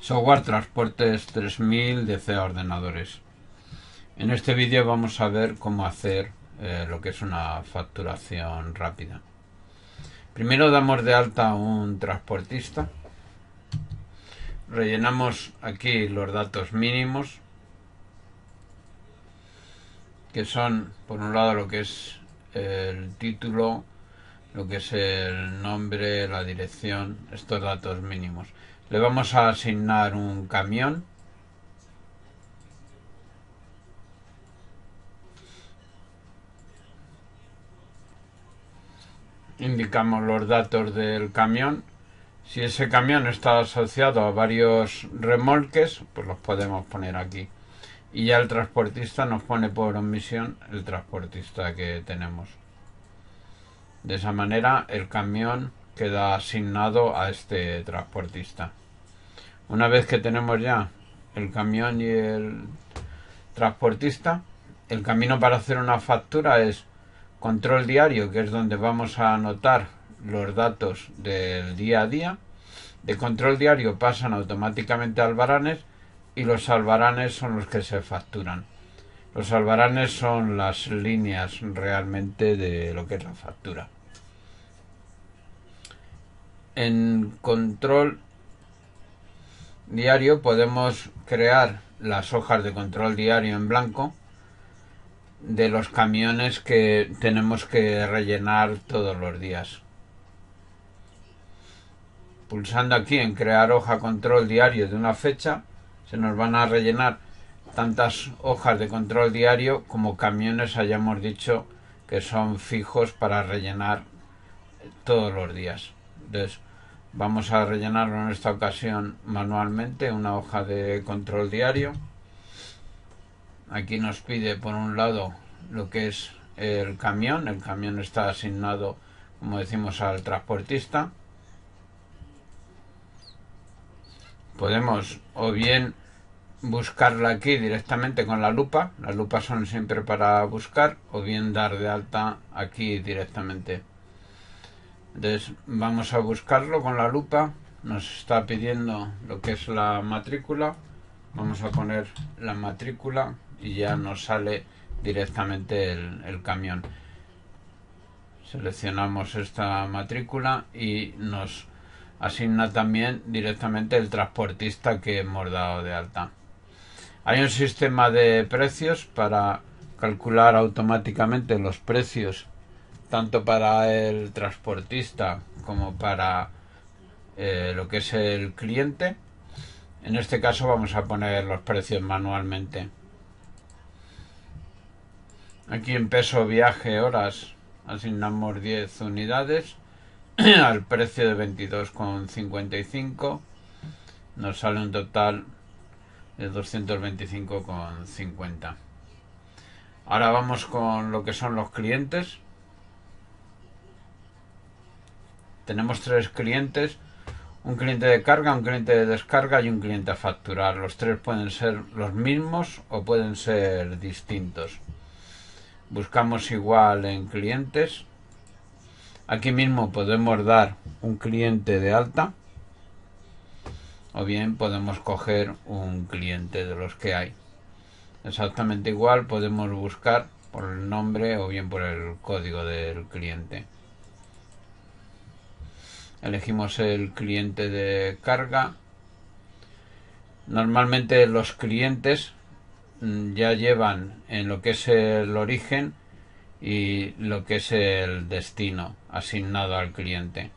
Software Transportes 3000 DC ordenadores. En este vídeo vamos a ver cómo hacer eh, lo que es una facturación rápida. Primero damos de alta un transportista. Rellenamos aquí los datos mínimos, que son por un lado lo que es el título, lo que es el nombre, la dirección, estos datos mínimos. Le vamos a asignar un camión. Indicamos los datos del camión. Si ese camión está asociado a varios remolques, pues los podemos poner aquí. Y ya el transportista nos pone por omisión el transportista que tenemos. De esa manera el camión queda asignado a este transportista. Una vez que tenemos ya el camión y el transportista, el camino para hacer una factura es control diario, que es donde vamos a anotar los datos del día a día. De control diario pasan automáticamente albaranes y los albaranes son los que se facturan. Los albaranes son las líneas realmente de lo que es la factura. En control diario podemos crear las hojas de control diario en blanco de los camiones que tenemos que rellenar todos los días. Pulsando aquí en crear hoja control diario de una fecha, se nos van a rellenar tantas hojas de control diario como camiones hayamos dicho que son fijos para rellenar todos los días. Vamos a rellenarlo en esta ocasión manualmente, una hoja de control diario. Aquí nos pide por un lado lo que es el camión, el camión está asignado como decimos al transportista. Podemos o bien buscarla aquí directamente con la lupa, las lupas son siempre para buscar, o bien dar de alta aquí directamente. Entonces vamos a buscarlo con la lupa. Nos está pidiendo lo que es la matrícula. Vamos a poner la matrícula y ya nos sale directamente el, camión. Seleccionamos esta matrícula y nos asigna también directamente el transportista que hemos dado de alta. Hay un sistema de precios para calcular automáticamente los precios tanto para el transportista como para eh, lo que es el cliente. En este caso vamos a poner los precios manualmente. Aquí en peso viaje horas asignamos 10 unidades al precio de 22,55. Nos sale un total de 225,50. Ahora vamos con lo que son los clientes. Tenemos tres clientes, un cliente de carga, un cliente de descarga y un cliente a facturar. Los tres pueden ser los mismos o pueden ser distintos. Buscamos igual en clientes. Aquí mismo podemos dar un cliente de alta o bien podemos coger un cliente de los que hay. Exactamente igual podemos buscar por el nombre o bien por el código del cliente elegimos el cliente de carga normalmente los clientes mm, ya llevan en lo que es el origen y lo que es el destino asignado al cliente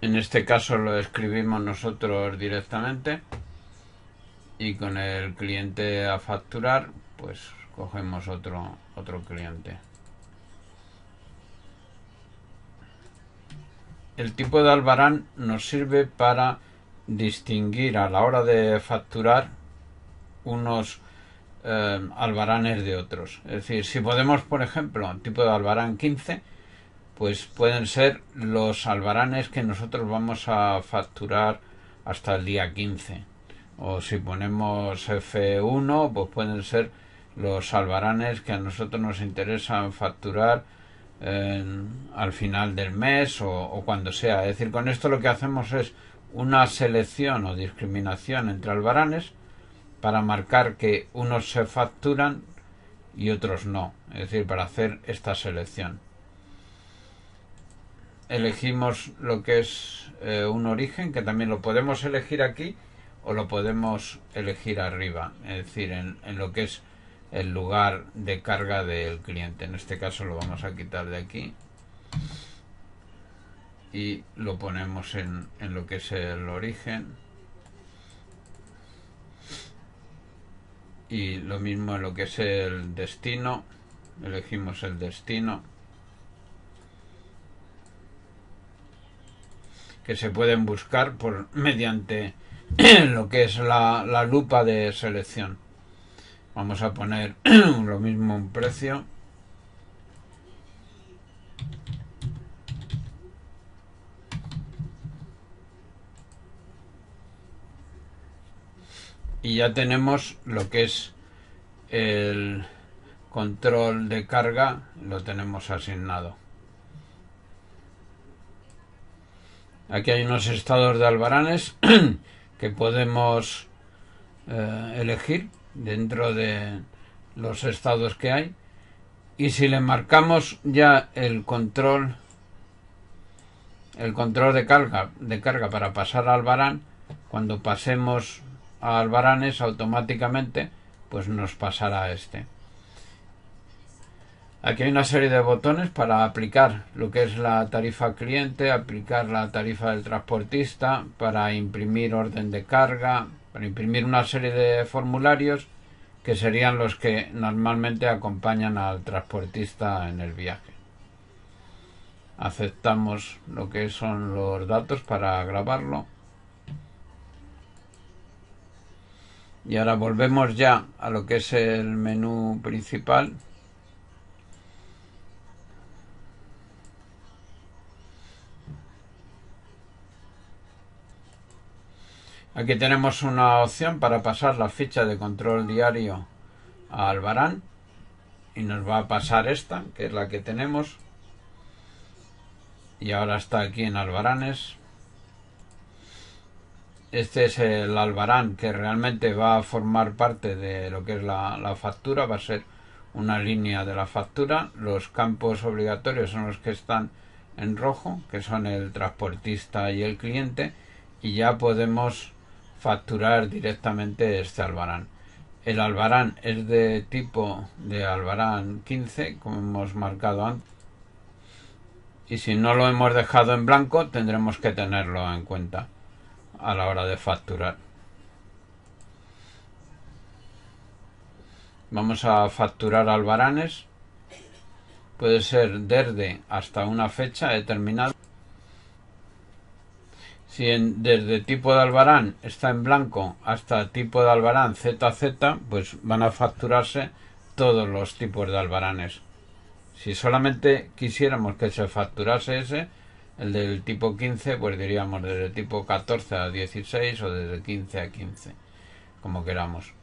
en este caso lo escribimos nosotros directamente y con el cliente a facturar pues cogemos otro otro cliente El tipo de albarán nos sirve para distinguir a la hora de facturar unos eh, albaranes de otros. Es decir, si podemos, por ejemplo, tipo de albarán 15, pues pueden ser los albaranes que nosotros vamos a facturar hasta el día 15. O si ponemos F1, pues pueden ser los albaranes que a nosotros nos interesan facturar al final del mes o, cuando sea. Es decir, con esto lo que hacemos es una selección o discriminación entre albaranes para marcar que unos se facturan y otros no. Es decir, para hacer esta selección. Elegimos lo que es eh, un origen, que también lo podemos elegir aquí o lo podemos elegir arriba. Es decir, en lo que es el lugar de carga del cliente. En este caso lo vamos a quitar de aquí y lo ponemos en, lo que es el origen. Y lo mismo en lo que es el destino. Elegimos el destino. Que se pueden buscar por mediante lo que es la, la lupa de selección. Vamos a poner lo mismo un precio. Y ya tenemos lo que es el control de carga, lo tenemos asignado. Aquí hay unos estados de albaranes que podemos eh, elegir dentro de los estados que hay y si le marcamos ya el control el control de carga de carga para pasar al barán cuando pasemos al es automáticamente pues nos pasará este aquí hay una serie de botones para aplicar lo que es la tarifa cliente aplicar la tarifa del transportista para imprimir orden de carga para imprimir una serie de formularios que serían los que normalmente acompañan al transportista en el viaje. Aceptamos lo que son los datos para grabarlo. Y ahora volvemos ya a lo que es el menú principal. Aquí tenemos una opción para pasar la ficha de control diario a Albarán y nos va a pasar esta, que es la que tenemos. Y ahora está aquí en Albaranes. Este es el Albarán que realmente va a formar parte de lo que es la, la factura, va a ser una línea de la factura. Los campos obligatorios son los que están en rojo, que son el transportista y el cliente. Y ya podemos facturar directamente este albarán. El albarán es de tipo de albarán 15, como hemos marcado antes. Y si no lo hemos dejado en blanco, tendremos que tenerlo en cuenta a la hora de facturar. Vamos a facturar albaranes. Puede ser desde hasta una fecha determinada. Si desde tipo de Albarán está en blanco hasta tipo de Albarán ZZ, pues van a facturarse todos los tipos de albaranes. Si solamente quisiéramos que se facturase ese, el del tipo 15, pues diríamos desde tipo 14 a 16 o desde 15 a 15, como queramos.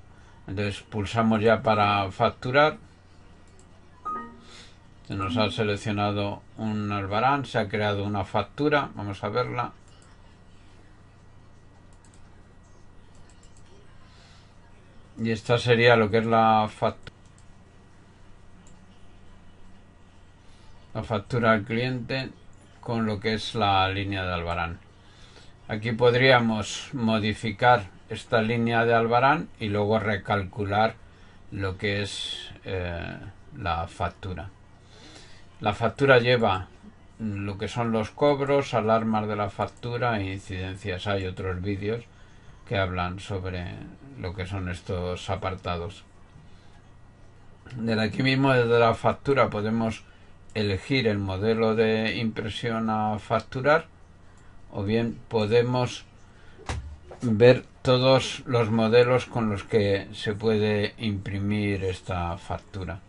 Entonces pulsamos ya para facturar. Se nos ha seleccionado un albarán, se ha creado una factura, vamos a verla. Y esta sería lo que es la factura. La factura al cliente con lo que es la línea de Albarán. Aquí podríamos modificar esta línea de Albarán y luego recalcular lo que es eh, la factura. La factura lleva lo que son los cobros, alarmas de la factura e incidencias. Hay otros vídeos que hablan sobre lo que son estos apartados. Desde aquí mismo, desde la factura, podemos elegir el modelo de impresión a facturar o bien podemos ver todos los modelos con los que se puede imprimir esta factura.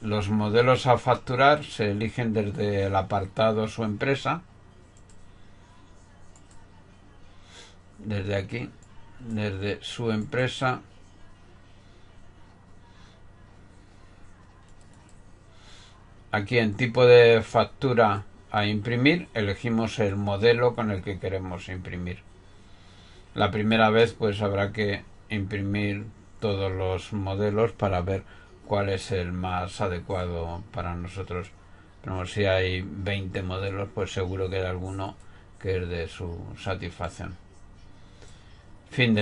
Los modelos a facturar se eligen desde el apartado su empresa desde aquí, desde su empresa. Aquí en tipo de factura a imprimir, elegimos el modelo con el que queremos imprimir. La primera vez pues habrá que imprimir todos los modelos para ver cuál es el más adecuado para nosotros. Pero si hay 20 modelos, pues seguro que hay alguno que es de su satisfacción. finner